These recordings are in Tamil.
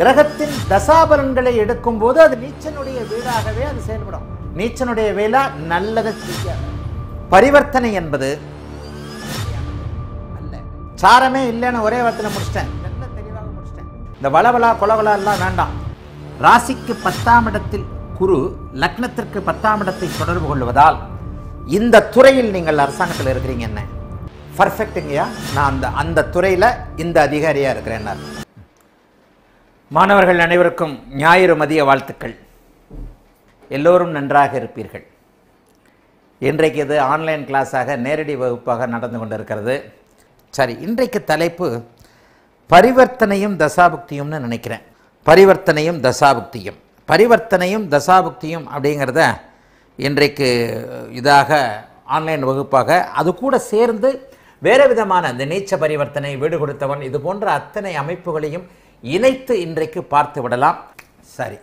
கிரகத்தின் தசாபலன்களை போது அது நீச்சனுடைய வீடாகவே அது செயல்படும் நீச்சனுடைய வேலா நல்லதை செய்யாது பரிவர்த்தனை என்பது அல்ல சாரமே இல்லைன்னு ஒரே வார்த்தையில் முடிச்சிட்டேன் நல்ல தெளிவாக முடிச்சிட்டேன் இந்த வளவலா கொலவலா எல்லாம் வேண்டாம் ராசிக்கு பத்தாம் இடத்தில் குரு லக்னத்திற்கு பத்தாம் இடத்தை தொடர்பு கொள்வதால் இந்த துறையில் நீங்கள் அரசாங்கத்தில் இருக்கிறீங்க என்ன பர்ஃபெக்ட்டுங்கய்யா நான் அந்த அந்த துறையில் இந்த அதிகாரியாக இருக்கிறேன் என்ன மாணவர்கள் அனைவருக்கும் ஞாயிறு மதிய வாழ்த்துக்கள் எல்லோரும் நன்றாக இருப்பீர்கள் இன்றைக்கு இது ஆன்லைன் கிளாஸாக நேரடி வகுப்பாக நடந்து கொண்டிருக்கிறது சரி இன்றைக்கு தலைப்பு பரிவர்த்தனையும் தசாபுக்தியும்னு நினைக்கிறேன் பரிவர்த்தனையும் தசாபுக்தியும் பரிவர்த்தனையும் தசாபுக்தியும் அப்படிங்கிறத இன்றைக்கு இதாக ஆன்லைன் வகுப்பாக அது கூட சேர்ந்து வேறு விதமான இந்த நீச்ச பரிவர்த்தனை வீடு கொடுத்தவன் இது போன்ற அத்தனை அமைப்புகளையும் இணைத்து இன்றைக்கு பார்த்து விடலாம் சரி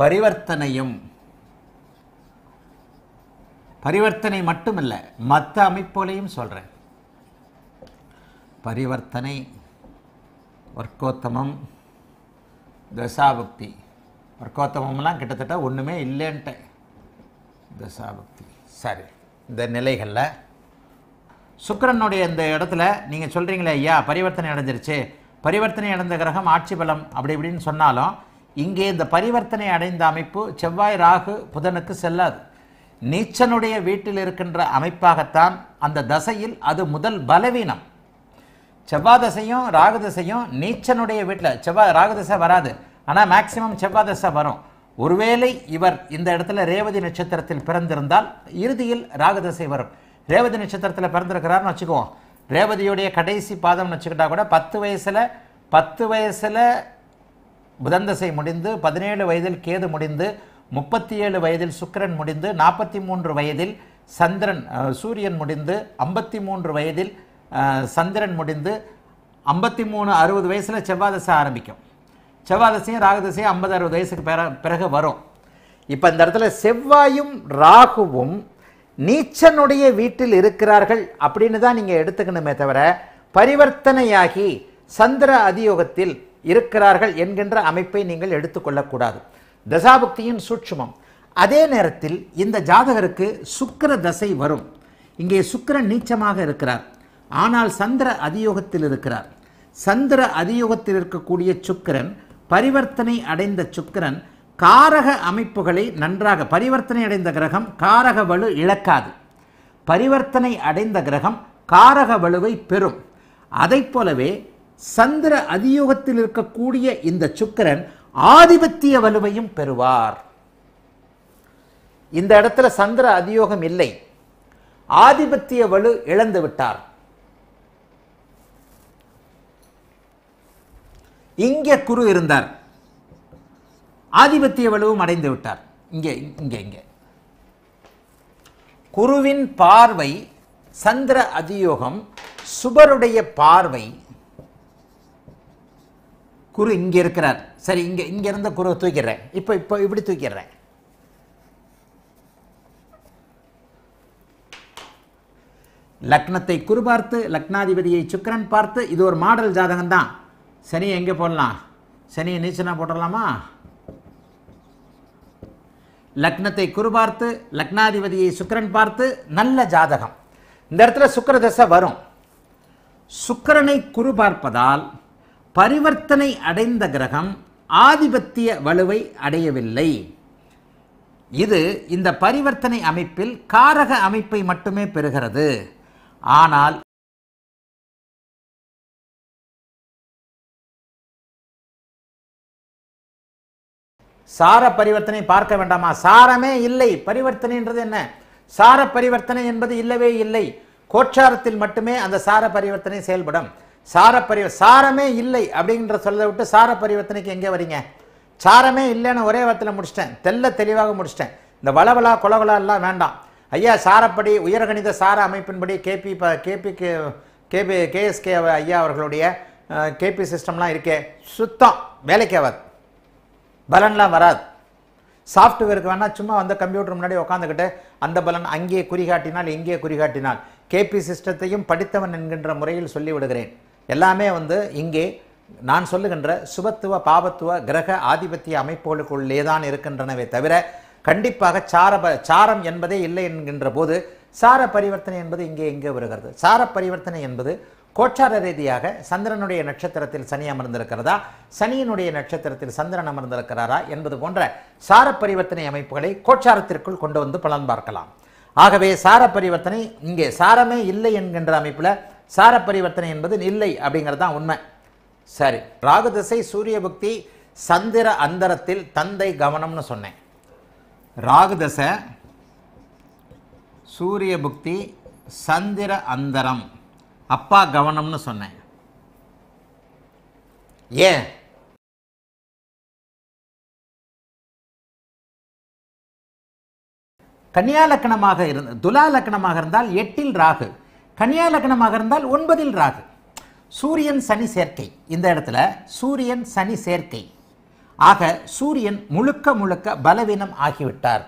பரிவர்த்தனையும் பரிவர்த்தனை மட்டுமல்ல மற்ற அமைப்புகளையும் சொல்கிறேன் பரிவர்த்தனை வர்க்கோத்தமம் தசாபக்தி வர்க்கோத்தமம்லாம் கிட்டத்தட்ட ஒன்றுமே இல்லைன்ட்டு தசாபக்தி சரி இந்த நிலைகளில் சுக்கரனுடைய இந்த இடத்துல நீங்கள் சொல்கிறீங்களே ஐயா பரிவர்த்தனை அடைஞ்சிருச்சு பரிவர்த்தனை அடைந்த கிரகம் ஆட்சி பலம் அப்படி இப்படின்னு சொன்னாலும் இங்கே இந்த பரிவர்த்தனை அடைந்த அமைப்பு செவ்வாய் ராகு புதனுக்கு செல்லாது நீச்சனுடைய வீட்டில் இருக்கின்ற அமைப்பாகத்தான் அந்த தசையில் அது முதல் பலவீனம் செவ்வாய் தசையும் ராகு தசையும் நீச்சனுடைய வீட்டில் செவ்வாய் ராகு தசை வராது ஆனால் மேக்சிமம் செவ்வாய் தசை வரும் ஒருவேளை இவர் இந்த இடத்துல ரேவதி நட்சத்திரத்தில் பிறந்திருந்தால் இறுதியில் ராகு தசை வரும் ரேவதி நட்சத்திரத்தில் பிறந்திருக்கிறார்னு வச்சுக்குவோம் ரேவதியுடைய கடைசி பாதம்னு வச்சுக்கிட்டா கூட பத்து வயசில் பத்து வயசில் புதந்தசை முடிந்து பதினேழு வயதில் கேது முடிந்து முப்பத்தி ஏழு வயதில் சுக்கரன் முடிந்து நாற்பத்தி மூன்று வயதில் சந்திரன் சூரியன் முடிந்து ஐம்பத்தி மூன்று வயதில் சந்திரன் முடிந்து ஐம்பத்தி மூணு அறுபது வயசில் செவ்வாதசை ஆரம்பிக்கும் செவ்வாதசையும் ராகுதசையும் ஐம்பது அறுபது வயசுக்கு பிற பிறகு வரும் இப்போ இந்த இடத்துல செவ்வாயும் ராகுவும் நீச்சனுடைய வீட்டில் இருக்கிறார்கள் அப்படின்னு தான் நீங்கள் எடுத்துக்கணுமே தவிர பரிவர்த்தனையாகி சந்திர அதியோகத்தில் இருக்கிறார்கள் என்கின்ற அமைப்பை நீங்கள் எடுத்துக்கொள்ளக்கூடாது தசாபக்தியின் சூட்சமம் அதே நேரத்தில் இந்த ஜாதகருக்கு சுக்கர தசை வரும் இங்கே சுக்கரன் நீச்சமாக இருக்கிறார் ஆனால் சந்திர அதியோகத்தில் இருக்கிறார் சந்திர அதியோகத்தில் இருக்கக்கூடிய சுக்கரன் பரிவர்த்தனை அடைந்த சுக்கரன் காரக அமைப்புகளை நன்றாக பரிவர்த்தனை அடைந்த கிரகம் காரக வலு இழக்காது பரிவர்த்தனை அடைந்த கிரகம் காரக வலுவை பெறும் அதை போலவே சந்திர அதியோகத்தில் இருக்கக்கூடிய இந்த சுக்கரன் ஆதிபத்திய வலுவையும் பெறுவார் இந்த இடத்துல சந்திர அதியோகம் இல்லை ஆதிபத்திய வலு இழந்து விட்டார் இங்கே குரு இருந்தார் ஆதிபத்திய வலுவும் அடைந்து விட்டார் இங்கே இங்கே இங்கே குருவின் பார்வை சந்திர அதியோகம் சுபருடைய பார்வை குரு இங்கே இருக்கிறார் சரி இங்கே இங்கே இருந்த குருவை தூக்கிடுறேன் இப்போ இப்போ இப்படி தூக்கிடுறேன் லக்னத்தை குரு பார்த்து லக்னாதிபதியை சுக்கரன் பார்த்து இது ஒரு மாடல் ஜாதகம் தான் சனியை எங்கே போடலாம் சனியை நீச்சனா போடலாமா லக்னத்தை குரு பார்த்து லக்னாதிபதியை சுக்கரன் பார்த்து நல்ல ஜாதகம் இந்த இடத்துல சுக்கர தசை வரும் சுக்கரனை குரு பார்ப்பதால் பரிவர்த்தனை அடைந்த கிரகம் ஆதிபத்திய வலுவை அடையவில்லை இது இந்த பரிவர்த்தனை அமைப்பில் காரக அமைப்பை மட்டுமே பெறுகிறது ஆனால் சார பரிவர்த்தனை பார்க்க வேண்டாமா சாரமே இல்லை பரிவர்த்தனைன்றது என்ன சார பரிவர்த்தனை என்பது இல்லவே இல்லை கோட்சாரத்தில் மட்டுமே அந்த சார பரிவர்த்தனை செயல்படும் சார பரி சாரமே இல்லை அப்படின்ற சொல்லதை விட்டு சார பரிவர்த்தனைக்கு எங்கே வரீங்க சாரமே இல்லைன்னு ஒரே வாரத்தில் முடிச்சிட்டேன் தெல்ல தெளிவாக முடிச்சிட்டேன் இந்த வளவலா குளவலா எல்லாம் வேண்டாம் ஐயா சாரப்படி உயர்கணித சார அமைப்பின்படி கேபி ப கேபி கே கேபி கேஎஸ்கே ஐயா அவர்களுடைய கேபி சிஸ்டம்லாம் இருக்கே சுத்தம் வேலைக்கு ஆகாது பலன்லாம் வராது சாஃப்ட்வேருக்கு வேணால் சும்மா வந்து கம்ப்யூட்டர் முன்னாடி உட்காந்துக்கிட்டு அந்த பலன் அங்கே குறிகாட்டினால் இங்கே குறிகாட்டினால் கேபி சிஸ்டத்தையும் படித்தவன் என்கின்ற முறையில் சொல்லிவிடுகிறேன் எல்லாமே வந்து இங்கே நான் சொல்லுகின்ற சுபத்துவ பாபத்துவ கிரக ஆதிபத்திய அமைப்புகளுக்குள்ளே தான் இருக்கின்றனவே தவிர கண்டிப்பாக சாரப சாரம் என்பதே இல்லை என்கின்ற போது சார பரிவர்த்தனை என்பது இங்கே எங்கே வருகிறது சார பரிவர்த்தனை என்பது கோச்சார ரீதியாக சந்திரனுடைய நட்சத்திரத்தில் சனி அமர்ந்திருக்கிறதா சனியினுடைய நட்சத்திரத்தில் சந்திரன் அமர்ந்திருக்கிறாரா என்பது போன்ற சார பரிவர்த்தனை அமைப்புகளை கோச்சாரத்திற்குள் கொண்டு வந்து பலன் பார்க்கலாம் ஆகவே சார பரிவர்த்தனை இங்கே சாரமே இல்லை என்கின்ற அமைப்பில் சார பரிவர்த்தனை என்பது இல்லை அப்படிங்கிறது தான் உண்மை சரி ராகு திசை சூரிய புக்தி சந்திர அந்தரத்தில் தந்தை கவனம்னு சொன்னேன் ராகு தசை சூரிய புக்தி சந்திர அந்தரம் அப்பா கவனம்னு சொன்னேன் ஏன் கன்னியா லக்கணமாக இருந்த துலா லக்கணமாக இருந்தால் எட்டில் ராகு கன்னியா லக்னமாக இருந்தால் ஒன்பதில் ராகு சூரியன் சனி சேர்க்கை இந்த இடத்துல சூரியன் சனி சேர்க்கை ஆக சூரியன் முழுக்க முழுக்க பலவீனம் ஆகிவிட்டார்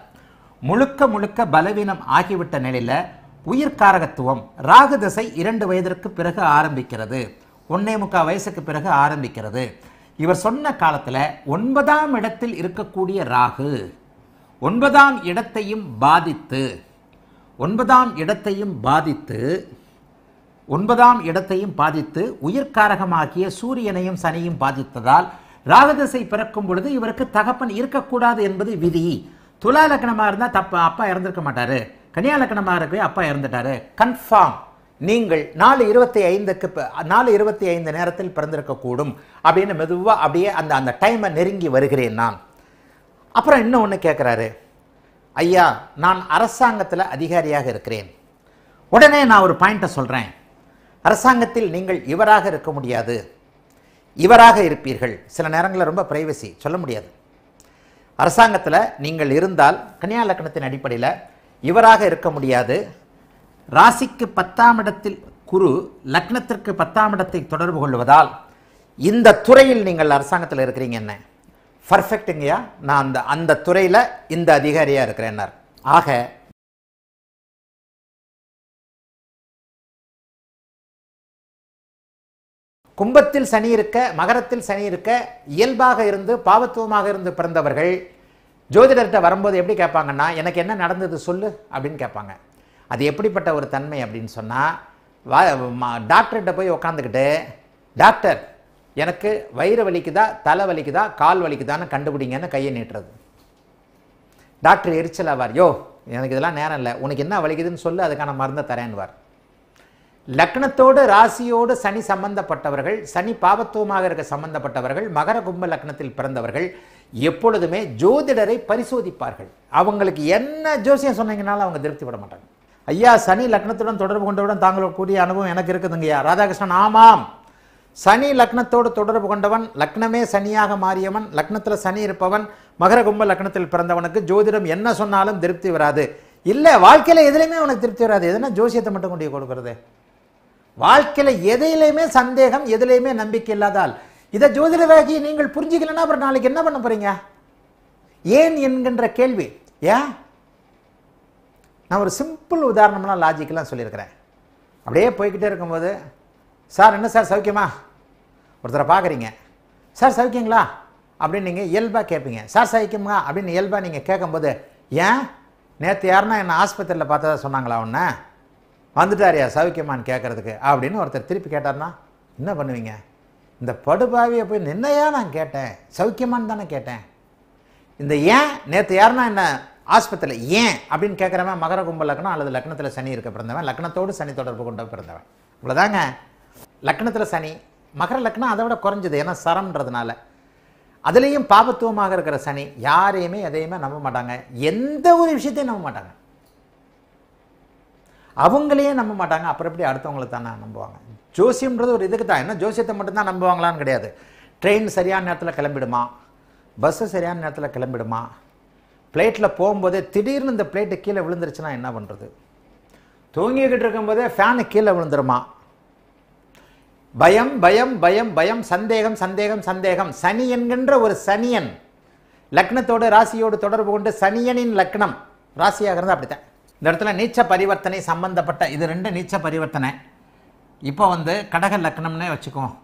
முழுக்க முழுக்க பலவீனம் ஆகிவிட்ட நிலையில் உயிர்காரகத்துவம் ராகு திசை இரண்டு வயதிற்கு பிறகு ஆரம்பிக்கிறது ஒன்னே முக்கால் வயசுக்கு பிறகு ஆரம்பிக்கிறது இவர் சொன்ன காலத்தில் ஒன்பதாம் இடத்தில் இருக்கக்கூடிய ராகு ஒன்பதாம் இடத்தையும் பாதித்து ஒன்பதாம் இடத்தையும் பாதித்து ஒன்பதாம் இடத்தையும் பாதித்து உயிர்காரகமாகிய சூரியனையும் சனியும் பாதித்ததால் ராகதசை பிறக்கும் பொழுது இவருக்கு தகப்பன் இருக்கக்கூடாது என்பது விதி துலா இருந்தால் தப்பா அப்பா இறந்திருக்க மாட்டார் கனியாலக்கணமாக இருக்கவே அப்பா இறந்துட்டாரு கன்ஃபார்ம் நீங்கள் நாலு இருபத்தி ஐந்துக்கு நாலு இருபத்தி ஐந்து நேரத்தில் பிறந்திருக்கக்கூடும் அப்படின்னு மெதுவாக அப்படியே அந்த அந்த டைமை நெருங்கி வருகிறேன் நான் அப்புறம் இன்னும் ஒன்று கேட்குறாரு ஐயா நான் அரசாங்கத்தில் அதிகாரியாக இருக்கிறேன் உடனே நான் ஒரு பாயிண்ட்டை சொல்கிறேன் அரசாங்கத்தில் நீங்கள் இவராக இருக்க முடியாது இவராக இருப்பீர்கள் சில நேரங்களில் ரொம்ப ப்ரைவசி சொல்ல முடியாது அரசாங்கத்தில் நீங்கள் இருந்தால் கன்னியா லக்கணத்தின் அடிப்படையில் இவராக இருக்க முடியாது ராசிக்கு பத்தாம் இடத்தில் குரு லக்னத்திற்கு பத்தாம் இடத்தை தொடர்பு கொள்வதால் இந்த துறையில் நீங்கள் அரசாங்கத்தில் இருக்கிறீங்க என்ன பர்ஃபெக்டுங்கய்யா நான் அந்த அந்த துறையில் இந்த அதிகாரியாக இருக்கிறேன் ஆக கும்பத்தில் சனி இருக்க மகரத்தில் சனி இருக்க இயல்பாக இருந்து பாவத்துவமாக இருந்து பிறந்தவர்கள் ஜோதிடர்கிட்ட வரும்போது எப்படி கேட்பாங்கன்னா எனக்கு என்ன நடந்தது சொல்லு அப்படின்னு கேட்பாங்க அது எப்படிப்பட்ட ஒரு தன்மை அப்படின்னு சொன்னால் டாக்டர்கிட்ட போய் உக்காந்துக்கிட்டு டாக்டர் எனக்கு வயிறு வலிக்குதா தலை வலிக்குதா கால் வலிக்குதான்னு கண்டுபிடிங்கன்னு கையை நீட்டுறது டாக்டர் எரிச்சல் ஆவார் யோ எனக்கு இதெல்லாம் நேரம் இல்லை உனக்கு என்ன வலிக்குதுன்னு சொல்லு அதுக்கான மருந்தை தரேன்வார் லக்னத்தோடு ராசியோடு சனி சம்பந்தப்பட்டவர்கள் சனி பாவத்துவமாக இருக்க சம்பந்தப்பட்டவர்கள் மகர கும்ப லக்னத்தில் பிறந்தவர்கள் எப்பொழுதுமே ஜோதிடரை பரிசோதிப்பார்கள் அவங்களுக்கு என்ன ஜோசியம் சொன்னீங்கனாலும் அவங்க திருப்தி விட மாட்டாங்க ஐயா சனி லக்னத்துடன் தொடர்பு கொண்டவுடன் தாங்கள் கூடிய அனுபவம் எனக்கு இருக்குதுங்கய்யா ராதாகிருஷ்ணன் ஆமாம் சனி லக்னத்தோடு தொடர்பு கொண்டவன் லக்னமே சனியாக மாறியவன் லக்னத்தில் சனி இருப்பவன் மகர கும்ப லக்னத்தில் பிறந்தவனுக்கு ஜோதிடம் என்ன சொன்னாலும் திருப்தி வராது இல்லை வாழ்க்கையில் எதுலையுமே அவனுக்கு திருப்தி வராது எதுனா ஜோசியத்தை மட்டும் கொண்டு கொடுக்கறது வாழ்க்கையில் எதையிலையுமே சந்தேகம் எதுலையுமே நம்பிக்கை இல்லாதால் இதை ஜோதிடராகி நீங்கள் புரிஞ்சுக்கலன்னா அப்புறம் நாளைக்கு என்ன பண்ண போறீங்க ஏன் என்கின்ற கேள்வி ஏன் நான் ஒரு சிம்பிள் உதாரணம்லாம் லாஜிக்கெலாம் சொல்லியிருக்கிறேன் அப்படியே போய்கிட்டே இருக்கும்போது சார் என்ன சார் சௌக்கியமா ஒருத்தரை பார்க்குறீங்க சார் சௌக்கியங்களா அப்படின்னு நீங்கள் இயல்பாக கேட்பீங்க சார் சௌக்கியமா அப்படின்னு இயல்பாக நீங்கள் கேட்கும்போது ஏன் நேற்று யாருன்னா என்னை ஆஸ்பத்திரியில் பார்த்ததா சொன்னாங்களா ஒன்று வந்துட்டாரியா சௌக்கியமான்னு கேட்குறதுக்கு அப்படின்னு ஒருத்தர் திருப்பி கேட்டார்னா என்ன பண்ணுவீங்க இந்த படுபாவியை போய் நின்னையா நான் கேட்டேன் சௌக்கியமானு தானே கேட்டேன் இந்த ஏன் நேற்று யாருன்னா என்ன ஆஸ்பத்திரியில் ஏன் அப்படின்னு கேட்குறவன் மகர கும்ப லக்னம் அல்லது லக்னத்தில் சனி இருக்க பிறந்தவன் லக்னத்தோடு சனி தொடர்பு கொண்ட பிறந்தவன் இவ்வளோதாங்க லக்னத்தில் சனி மகர லக்னம் அதை விட குறைஞ்சது ஏன்னா சரம்ன்றதுனால அதுலேயும் பாபத்துவமாக இருக்கிற சனி யாரையுமே எதையுமே நம்ப மாட்டாங்க எந்த ஒரு விஷயத்தையும் நம்ப மாட்டாங்க அவங்களையே நம்ப மாட்டாங்க அப்புறம் எப்படி அடுத்தவங்களை தானே நம்புவாங்க ஜோசியம்ன்றது ஒரு இதுக்கு தான் என்ன ஜோசியத்தை மட்டும்தான் நம்புவாங்களான்னு கிடையாது ட்ரெயின் சரியான நேரத்தில் கிளம்பிடுமா பஸ்ஸு சரியான நேரத்தில் கிளம்பிடுமா ஃப்ளைட்டில் போகும்போதே திடீர்னு இந்த பிளேட்டு கீழே விழுந்துருச்சுன்னா என்ன பண்ணுறது தூங்கிக்கிட்டு இருக்கும்போதே ஃபேனு கீழே விழுந்துருமா பயம் பயம் பயம் பயம் சந்தேகம் சந்தேகம் சந்தேகம் சனி என்கின்ற ஒரு சனியன் லக்னத்தோடு ராசியோடு தொடர்பு கொண்டு சனியனின் லக்னம் ராசியாக இருந்தால் அப்படித்தான் இந்த இடத்துல நீச்ச பரிவர்த்தனை சம்பந்தப்பட்ட இது ரெண்டு நீச்ச பரிவர்த்தனை இப்போ வந்து கடக லக்னம்னே வச்சுக்குவோம்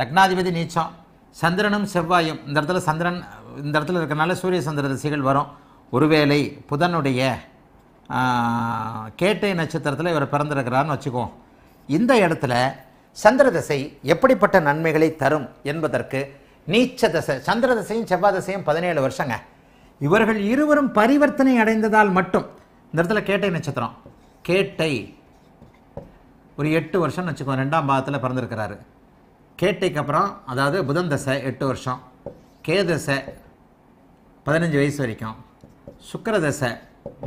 லக்னாதிபதி நீச்சம் சந்திரனும் செவ்வாயும் இந்த இடத்துல சந்திரன் இந்த இடத்துல இருக்கிறனால சூரிய சந்திர திசைகள் வரும் ஒருவேளை புதனுடைய கேட்டை நட்சத்திரத்தில் இவர் பிறந்திருக்கிறார்னு வச்சுக்குவோம் இந்த இடத்துல சந்திர திசை எப்படிப்பட்ட நன்மைகளை தரும் என்பதற்கு நீச்ச தசை சந்திர தசையும் செவ்வாய் தசையும் பதினேழு வருஷங்க இவர்கள் இருவரும் பரிவர்த்தனை அடைந்ததால் மட்டும் இந்த இடத்துல கேட்டை நட்சத்திரம் கேட்டை ஒரு எட்டு வருஷம்னு வச்சுக்கோ ரெண்டாம் பாதத்தில் பிறந்திருக்கிறாரு கேட்டைக்கு அப்புறம் அதாவது புதன் தசை எட்டு வருஷம் கேதசை பதினஞ்சு வயசு வரைக்கும் சுக்கர தசை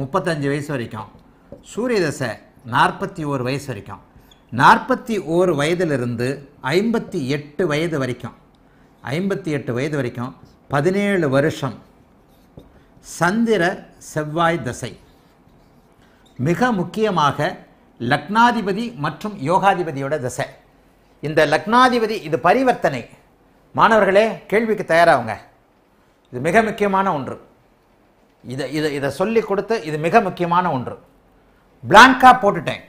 முப்பத்தஞ்சு வயசு வரைக்கும் சூரிய தசை நாற்பத்தி ஓரு வயசு வரைக்கும் நாற்பத்தி ஓரு வயதிலிருந்து ஐம்பத்தி எட்டு வயது வரைக்கும் ஐம்பத்தி எட்டு வயது வரைக்கும் பதினேழு வருஷம் சந்திர செவ்வாய் தசை மிக முக்கியமாக லக்னாதிபதி மற்றும் யோகாதிபதியோட தசை இந்த லக்னாதிபதி இது பரிவர்த்தனை மாணவர்களே கேள்விக்கு தயாராகுங்க இது மிக முக்கியமான ஒன்று இதை இதை இதை சொல்லி கொடுத்து இது மிக முக்கியமான ஒன்று பிளாங்காக போட்டுட்டேன்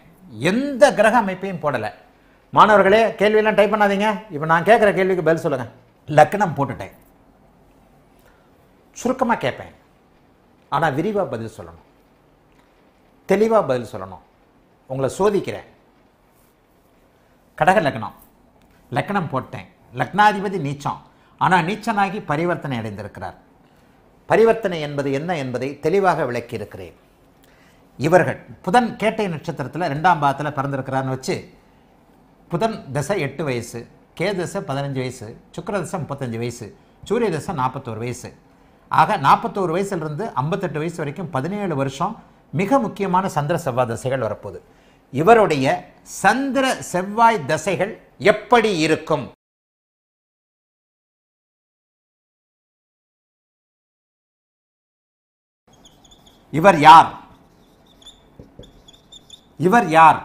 எந்த கிரக அமைப்பையும் போடலை மாணவர்களே கேள்வியெல்லாம் டைப் பண்ணாதீங்க இப்போ நான் கேட்குற கேள்விக்கு பதில் சொல்லுங்கள் லக்னம் போட்டுட்டேன் சுருக்கமாக கேட்பேன் ஆனால் விரிவாக பதில் சொல்லணும் தெளிவாக பதில் சொல்லணும் உங்களை சோதிக்கிறேன் கடக லக்னம் லக்னம் போட்டேன் லக்னாதிபதி நீச்சம் ஆனால் நீச்சனாகி பரிவர்த்தனை அடைந்திருக்கிறார் பரிவர்த்தனை என்பது என்ன என்பதை தெளிவாக விளக்கியிருக்கிறேன் இவர்கள் புதன் கேட்டை நட்சத்திரத்தில் ரெண்டாம் பாகத்தில் பிறந்திருக்கிறான்னு வச்சு புதன் தசை எட்டு வயசு கே தசை பதினஞ்சு வயசு சுக்கர தசை முப்பத்தஞ்சு வயசு சூரிய தசை நாற்பத்தோரு வயசு ஆக நாற்பத்தோரு வயசுலேருந்து ஐம்பத்தெட்டு வயசு வரைக்கும் பதினேழு வருஷம் மிக முக்கியமான சந்திர செவ்வாய் தசைகள் வரப்போகுது இவருடைய சந்திர செவ்வாய் தசைகள் எப்படி இருக்கும் இவர் யார் இவர் யார்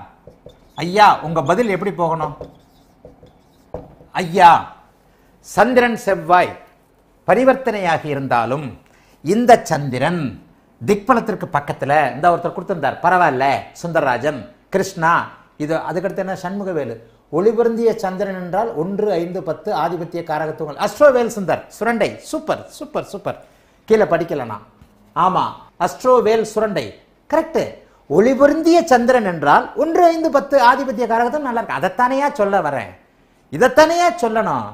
ஐயா உங்க பதில் எப்படி போகணும் ஐயா சந்திரன் செவ்வாய் பரிவர்த்தனையாக இருந்தாலும் இந்த சந்திரன் திக்பலத்திற்கு பக்கத்தில் இந்த ஒருத்தர் கொடுத்துருந்தார் பரவாயில்ல சுந்தரராஜன் கிருஷ்ணா இது அதுக்கடுத்து என்ன சண்முகவேலு ஒளிபருந்திய சந்திரன் என்றால் ஒன்று ஐந்து பத்து ஆதிபத்திய காரகத்துவங்கள் அஸ்ட்ரோவேல் Sundar Surandai super super super கீழே படிக்கலண்ணா ஆமாம் அஸ்ட்ரோவேல் சுரண்டை கரெக்டு ஒளிபொருந்திய சந்திரன் என்றால் ஒன்று ஐந்து பத்து ஆதிபத்திய காரகத்தும் நல்லா இருக்கு அதைத்தானையா சொல்ல வரேன் இதைத்தானையா சொல்லணும்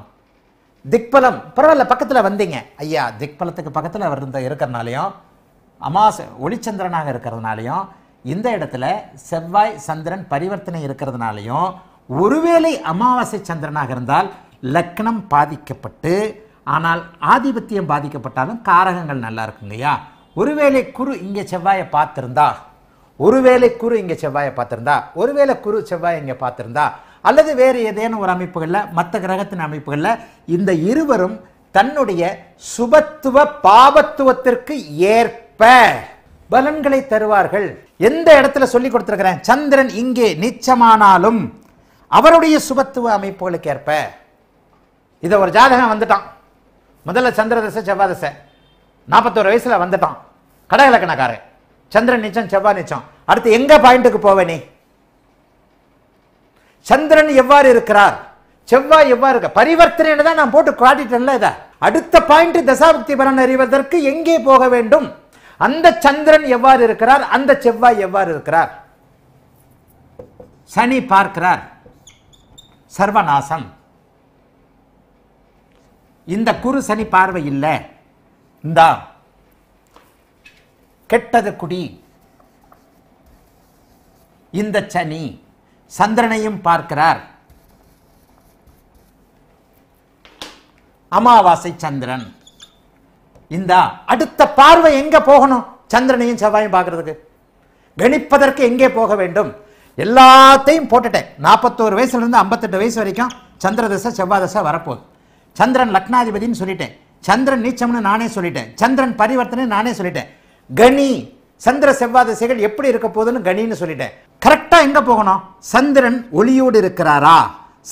திக்பலம் பரவாயில்ல பக்கத்தில் வந்தீங்க ஐயா திக்பலத்துக்கு பக்கத்தில் அவர் இருந்த இருக்கிறனாலையும் அமாச ஒளிச்சந்திரனாக இருக்கிறதுனாலையும் இந்த இடத்துல செவ்வாய் சந்திரன் பரிவர்த்தனை இருக்கிறதுனாலையும் ஒருவேளை அமாவாசை சந்திரனாக இருந்தால் லக்னம் பாதிக்கப்பட்டு ஆனால் ஆதிபத்தியம் பாதிக்கப்பட்டாலும் காரகங்கள் நல்லா இருக்குங்கய்யா ஒருவேளை குரு இங்கே செவ்வாயை பார்த்துருந்தா ஒருவேளை குரு இங்கே செவ்வாயை பார்த்துருந்தா ஒருவேளை குரு செவ்வாய் இங்கே பார்த்துருந்தா அல்லது வேறு ஏதேனும் ஒரு அமைப்புகளில் மற்ற கிரகத்தின் அமைப்புகளில் இந்த இருவரும் தன்னுடைய சுபத்துவ பாபத்துவத்திற்கு ஏற்ப ப பலன்களை தருவார்கள் எந்த இடத்துல சொல்லி கொடுத்துருக்கிறேன் சந்திரன் இங்கே நிச்சமானாலும் அவருடைய சுபத்துவ அமைப்புகளுக்கு ஏற்ப இதை ஒரு ஜாதகம் வந்துட்டான் முதல்ல சந்திர தசை செவ்வாய் தசை நாற்பத்தோரு வயசில் வந்துட்டான் கடகலக்கணக்காரன் சந்திரன் நிச்சம் செவ்வாய் நிச்சம் அடுத்து எங்க பாயிண்ட்டுக்கு போவ நீ சந்திரன் எவ்வாறு இருக்கிறார் செவ்வாய் எவ்வாறு இருக்க பரிவர்த்தனை தான் நான் போட்டு காட்டிட்டேன்ல இதை அடுத்த பாயிண்ட் தசாபக்தி பலன் அறிவதற்கு எங்கே போக வேண்டும் அந்த சந்திரன் எவ்வாறு இருக்கிறார் அந்த செவ்வாய் எவ்வாறு இருக்கிறார் சனி பார்க்கிறார் சர்வநாசம் இந்த குரு சனி பார்வை இல்லை இந்த கெட்டது குடி இந்த சனி சந்திரனையும் பார்க்கிறார் அமாவாசை சந்திரன் இந்த அடுத்த பார்வை எங்கே போகணும் சந்திரனையும் செவ்வாயும் பார்க்கறதுக்கு கணிப்பதற்கு எங்கே போக வேண்டும் எல்லாத்தையும் போட்டுட்டேன் நாற்பத்தோரு வயசுலேருந்து ஐம்பத்தெட்டு வயசு வரைக்கும் சந்திர தசை செவ்வாய் தசை வரப்போகுது சந்திரன் லக்னாதிபதினு சொல்லிட்டேன் சந்திரன் நீச்சம்னு நானே சொல்லிட்டேன் சந்திரன் பரிவர்த்தனை நானே சொல்லிட்டேன் கனி சந்திர செவ்வாய் திசைகள் எப்படி இருக்க போதுன்னு கனின்னு சொல்லிட்டேன் கரெக்டாக எங்கே போகணும் சந்திரன் ஒளியோடு இருக்கிறாரா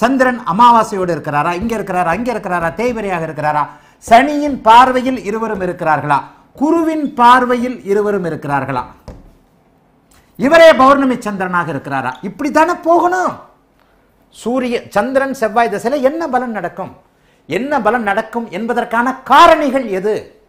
சந்திரன் அமாவாசையோடு இருக்கிறாரா இங்கே இருக்கிறாரா இங்கே இருக்கிறாரா தேய்வரையாக இருக்கிறாரா சனியின் பார்வையில் இருவரும் இருக்கிறார்களா குருவின் பார்வையில் இருவரும் இருக்கிறார்களா இவரே பௌர்ணமி சந்திரனாக இருக்கிறாரா இப்படித்தானே போகணும் சூரிய சந்திரன் செவ்வாய் திசையில் என்ன பலன் நடக்கும் என்ன பலன் நடக்கும் என்பதற்கான காரணிகள் எது